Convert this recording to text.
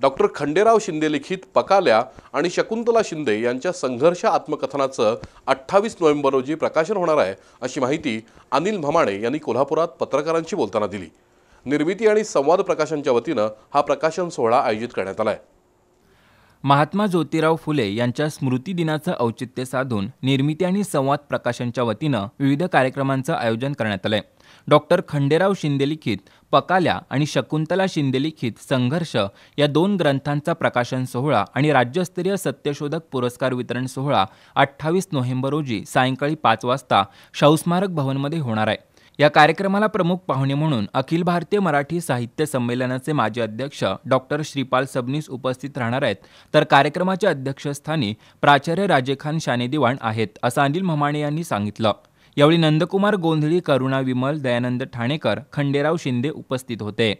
doctor Khanderao Shinde लिखित पकाल्या आणि शकुंतला शिंदे यांच्या संघर्ष आत्मकथनाचं अठ्ठावीस नोव्हेंबर रोजी प्रकाशन होणार आहे अशी माहिती अनिल भमाणे यांनी कोल्हापुरात पत्रकारांशी बोलताना दिली निर्मिती आणि संवाद प्रकाशनच्या वतीनं हा प्रकाशन सोहळा आयोजित करण्यात आला महात्मा ज्योतिराव फुले यांच्या स्मृतिदिनाचं औचित्य साधून निर्मिती आणि संवाद प्रकाशनच्या वतीनं विविध कार्यक्रमांचं आयोजन करण्यात आलंय डॉक्टर खंडेराव शिंदे लिखित पकाल्या आणि शकुंतला शिंदे लिखित संघर्ष या दोन ग्रंथांचा प्रकाशन सोहळा आणि राज्यस्तरीय सत्यशोधक पुरस्कार वितरण सोहळा अठ्ठावीस नोव्हेंबर रोजी सायंकाळी पाच वाजता शाहूस्मारक भवनमध्ये होणार आहे या कार्यक्रमाला प्रमुख पाहुणे म्हणून अखिल भारतीय मराठी साहित्य संमेलनाचे माजी अध्यक्ष डॉक्टर श्रीपाल सबनीस उपस्थित राहणार आहेत तर कार्यक्रमाच्या अध्यक्षस्थानी प्राचार्य राजेखान शानेदिवाण आहेत असं अनिल ममाणे यांनी सांगितलं यावेळी नंदकुमार गोंधळी करुणा विमल दयानंद ठाणेकर खंडेराव शिंदे उपस्थित होते